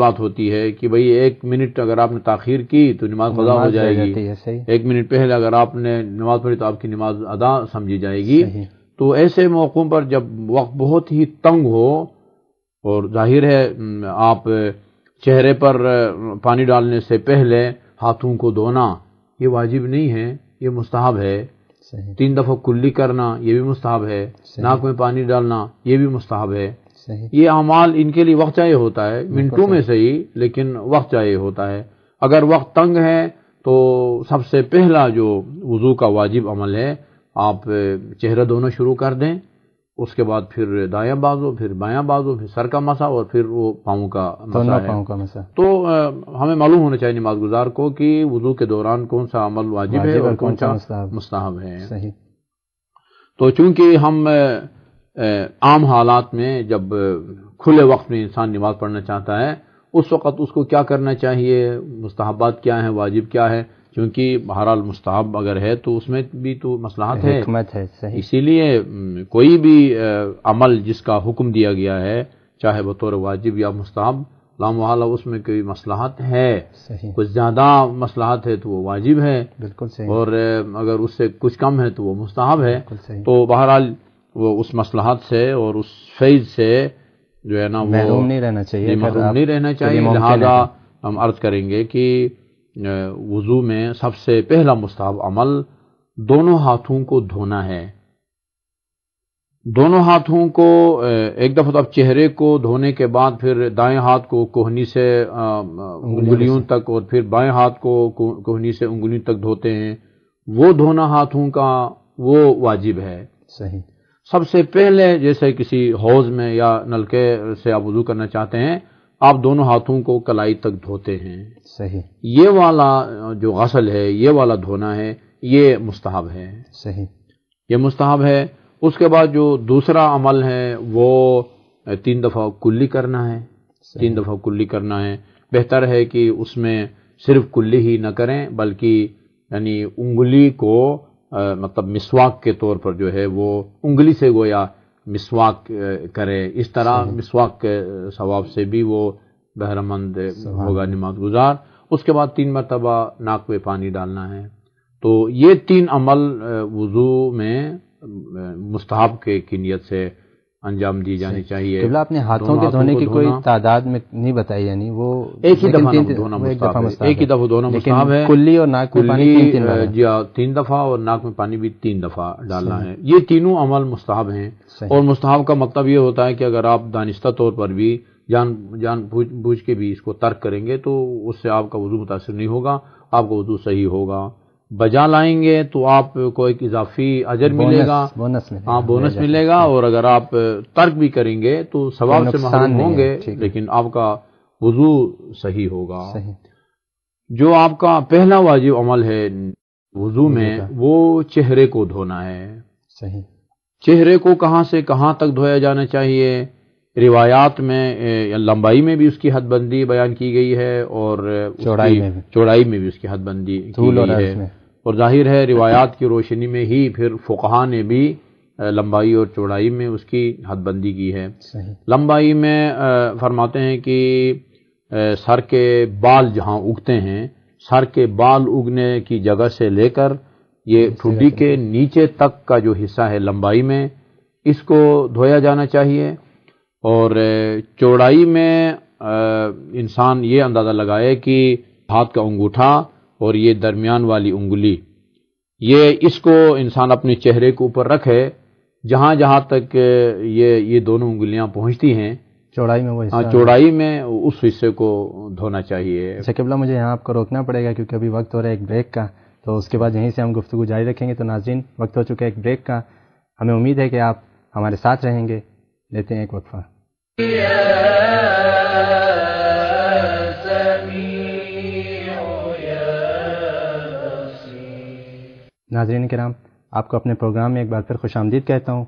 बात होती है कि भाई एक मिनट अगर आपने ताखिर की तो नमाज अदा हो जाएगी एक मिनट पहले अगर आपने नमाज पढ़ी तो आपकी नमाज अदा समझी जाएगी तो ऐसे मौक़ों पर जब वक्त बहुत ही तंग हो और जाहिर है आप चेहरे पर पानी डालने से पहले हाथों को धोना ये वाजिब नहीं है ये मुस्ताहब है तीन दफ़ा कुल्ली करना ये भी मुस्ताहब है नाक में पानी डालना ये भी मुस्ताहब है सही ये अमाल इनके लिए वक्त चाहिए होता है मिनटों में सही लेकिन वक्त चाहिए होता है अगर वक्त तंग है तो सबसे पहला जो वज़ू का वाजिब अमल है आप चेहरा धोना शुरू कर दें उसके बाद फिर दाया बाजू फिर बायां बाजू फिर सर का मसा और फिर वो पाँव का मसा है का मसा तो आ, हमें मालूम होना चाहिए नमाज गुजार को कि वजू के दौरान कौन सा अमल वाजिब है और कौन सा मुस्ताहब है सही तो चूंकि हम आम हालात में जब खुले वक्त में इंसान नमाज पढ़ना चाहता है उस वक़्त उसको क्या करना चाहिए मुस्ताहबात क्या है वाजिब क्या है क्योंकि बहरहाल मुस्ताहब अगर है तो उसमें भी तो मसलाहत है, है इसीलिए कोई भी अमल जिसका हुक्म दिया गया है चाहे बतौर वाजिब या मुस्ताहब लामहला उसमें कोई मसलाहत है कुछ ज़्यादा मसलाहत है तो वो वाजिब है बिल्कुल सही और अगर उससे कुछ कम है तो वो मुस्ताहब है तो बहरहाल वो उस मसलहत से और उस फैज से जो है ना वो नहीं रहना चाहिए महरूम नहीं रहना चाहिए लिहाजा हम अर्ज करेंगे कि वज़ू में सबसे पहला मुस्ताब अमल दोनों हाथों को धोना है दोनों हाथों को एक दफ़ा तो आप चेहरे को धोने के बाद फिर दाएं हाथ को कोहनी से उंगलियों तक और फिर बाएं हाथ को कोहनी से उंगलियों तक धोते हैं वो धोना हाथों का वो वाजिब है सही सबसे पहले जैसे किसी हौज में या नलके से आप वजू करना चाहते हैं आप दोनों हाथों को कलाई तक धोते हैं सही ये वाला जो गसल है ये वाला धोना है ये मुस्तहब है सही ये मुस्तहब है उसके बाद जो दूसरा अमल है वो तीन दफ़ा कुल्ली करना है तीन दफ़ा कुल्ली करना है बेहतर है कि उसमें सिर्फ कुल्ली ही न करें बल्कि यानी उंगली को मतलब मिसवाक के तौर पर जो है वो उंगली से गोया मिसवाक करे इस तरह मिसवाक के सवाब से भी वो बहरमंद होगा नमाज गुजार उसके बाद तीन मरतबा नाक में पानी डालना है तो ये तीन अमल वज़ू में मुस्ताब के की नीयत से अंजाम दिए जाने चाहिए किबला आपने हाथों के धोने की कोई तादाद में नहीं बताई यानी वो एक ही दफा धोना एक ही दफा धोना मुस्ताब है कुल्ली और नाक कुल्ली पानी तीन जी तीन दफा और नाक में पानी भी तीन दफा डालना है ये तीनों अमल मुस्ताब हैं और मुस्ताब का मतलब ये होता है कि अगर आप दानिश्ता तौर पर भी जान जान बूझ के भी इसको तर्क करेंगे तो उससे आपका वजू मुतासर नहीं होगा आपका वजू सही होगा बजा लाएंगे तो आपको एक इजाफी अजर बोनस, मिलेगा बोनस मिलेगा हाँ बोनस मिलेगा और अगर आप तर्क भी करेंगे तो सवाब से महान होंगे लेकिन आपका वजू सही होगा सही। जो आपका पहला वाजिब अमल है वजू में वो चेहरे को धोना है सही चेहरे को कहाँ से कहाँ तक धोया जाना चाहिए रिवायात में लंबाई में भी उसकी हदबंदी बयान की गई है और चौड़ाई में भी चौड़ाई में भी उसकी हदबंदी की गई है और जाहिर है रिवायात की रोशनी में ही फिर फ़ुकहा ने भी लंबाई और चौड़ाई में उसकी हदबंदी की है लंबाई में फरमाते हैं कि सर के बाल जहाँ उगते हैं सर के बाल उगने की जगह से लेकर ये ठुड्डी के नीचे तक का जो हिस्सा है लंबाई में इसको धोया जाना चाहिए और चौड़ाई में इंसान ये अंदाज़ा लगाए कि हाथ का अंगूठा और ये दरमियान वाली उंगली ये इसको इंसान अपने चेहरे के ऊपर रखे जहाँ जहाँ तक ये ये दोनों उंगलियाँ पहुँचती हैं चौड़ाई में वो हाँ चौड़ाई में उस हिस्से को धोना चाहिए शकीबला मुझे यहाँ आपको रोकना पड़ेगा क्योंकि अभी वक्त हो रहा है एक ब्रेक का तो उसके बाद यहीं से हम गुफ्तु जारी रखेंगे तो नाजिन वक्त हो चुका है एक ब्रेक का हमें उम्मीद है कि आप हमारे साथ रहेंगे लेते हैं एक वक्फा नाजरीन कराम आपको अपने प्रोग्राम में एक बार फिर खुश आमदीद कहता हूँ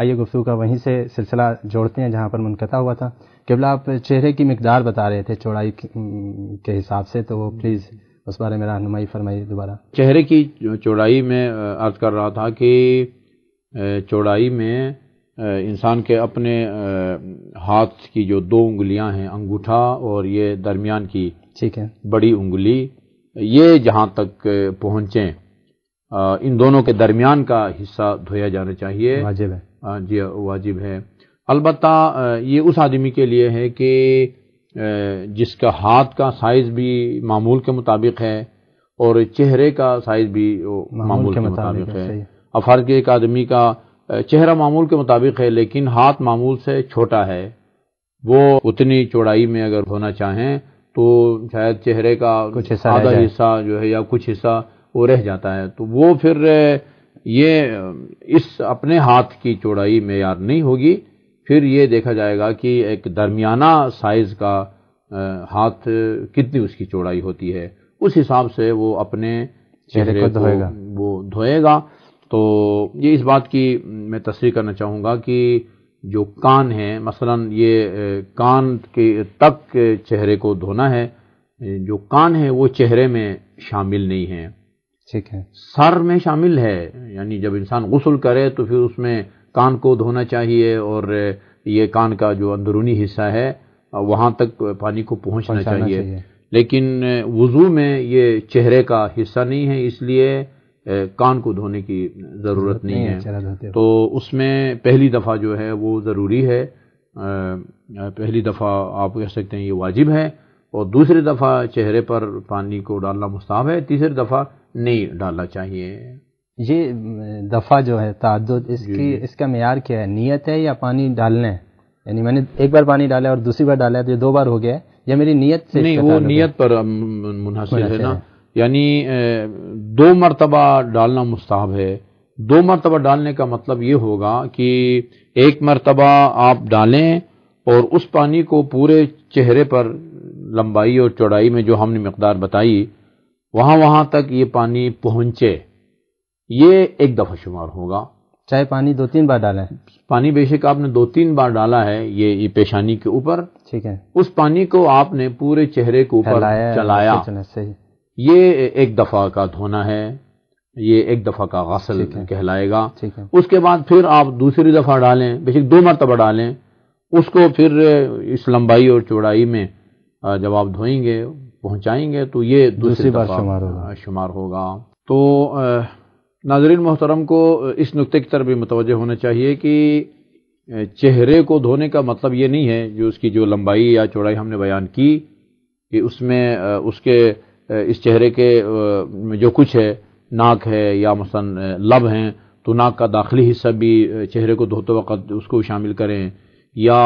आइए गुफ्तु का वहीं से सिलसिला जोड़ते हैं जहाँ पर मुनकता हुआ था केवल आप चेहरे की मकदार बता रहे थे चौड़ाई के हिसाब से तो प्लीज़ उस बारे में रहनुमाई फरमाइए दोबारा चेहरे की चौड़ाई में अर्ज़ कर रहा था कि चौड़ाई में इंसान के अपने हाथ की जो दो उंगलियां हैं अंगूठा और ये दरमियान की ठीक है बड़ी उंगली ये जहाँ तक पहुंचे इन दोनों के दरमियान का हिस्सा धोया जाना चाहिए वाजिब है जी वाजिब है अलबत् ये उस आदमी के लिए है कि जिसका हाथ का साइज़ भी मामूल के मुताबिक है और चेहरे का साइज़ भी मामूल के, मुताबिक है अब के एक आदमी का चेहरा मामूल के मुताबिक है लेकिन हाथ मामूल से छोटा है वो उतनी चौड़ाई में अगर होना चाहें तो शायद चेहरे का कुछ आधा हिस्सा जो है या कुछ हिस्सा वो रह जाता है तो वो फिर ये इस अपने हाथ की चौड़ाई मैार नहीं होगी फिर ये देखा जाएगा कि एक दरमियाना साइज़ का हाथ कितनी उसकी चौड़ाई होती है उस हिसाब से वो अपने चेहरे को धोएगा वो धोएगा तो ये इस बात की मैं तस्वीर करना चाहूँगा कि जो कान है मसलन ये कान के तक चेहरे को धोना है जो कान है वो चेहरे में शामिल नहीं है ठीक है सर में शामिल है यानी जब इंसान गसल करे तो फिर उसमें कान को धोना चाहिए और ये कान का जो अंदरूनी हिस्सा है वहाँ तक पानी को पहुँचना चाहिए।, चाहिए लेकिन वज़ू में ये चेहरे का हिस्सा नहीं है इसलिए कान को धोने की ज़रूरत नहीं है तो उसमें पहली दफ़ा जो है वो ज़रूरी है पहली दफ़ा आप कह सकते हैं ये वाजिब है और दूसरी दफ़ा चेहरे पर पानी को डालना मुस्ताब है तीसरी दफ़ा नहीं डालना चाहिए ये दफ़ा जो है तद इसकी इसका मैार क्या है नीयत है या पानी डालना है यानी मैंने एक बार पानी डाला और दूसरी बार डाला है तो ये दो बार हो गया है या मेरी नीयत से नहीं वो नीयत पर मुनहसर है ना यानी दो मरतबा डालना मुस्ताहब है दो मरतबा डालने का मतलब ये होगा कि एक मरतबा आप डालें और उस पानी को पूरे चेहरे पर लंबाई और चौड़ाई में जो हमने मकदार बताई वहाँ वहाँ तक ये पानी पहुँचे ये एक दफ़ा शुमार होगा चाहे पानी दो तीन बार डाला है पानी बेशक आपने दो तीन बार डाला है ये ये पेशानी के ऊपर ठीक है उस पानी को आपने पूरे चेहरे के ऊपर चलाया, चलाया। सही ये एक दफ़ा का धोना है ये एक दफ़ा का गसल कहलाएगा उसके बाद फिर आप दूसरी दफ़ा डालें बेशक दो मरतबा डालें उसको फिर इस लंबाई और चौड़ाई में जब आप धोएंगे पहुंचाएंगे तो ये दूसरी बार शुमार होगा शुमार होगा तो नाजरीन मोहतरम को इस नुक्ते की तरफ भी मुतवजह होना चाहिए कि चेहरे को धोने का मतलब ये नहीं है जो उसकी जो लंबाई या चौड़ाई हमने बयान की कि उसमें उसके इस चेहरे के जो कुछ है नाक है या मसन लब हैं तो नाक का दाखिली हिस्सा भी चेहरे को धोते वक्त उसको शामिल करें या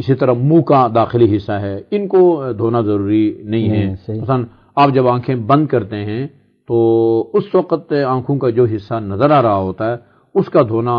इसी तरह मुंह का दाखिली हिस्सा है इनको धोना ज़रूरी नहीं है हम्म, मसन आप जब आंखें बंद करते हैं तो उस वक़्त आंखों का जो हिस्सा नज़र आ रहा होता है उसका धोना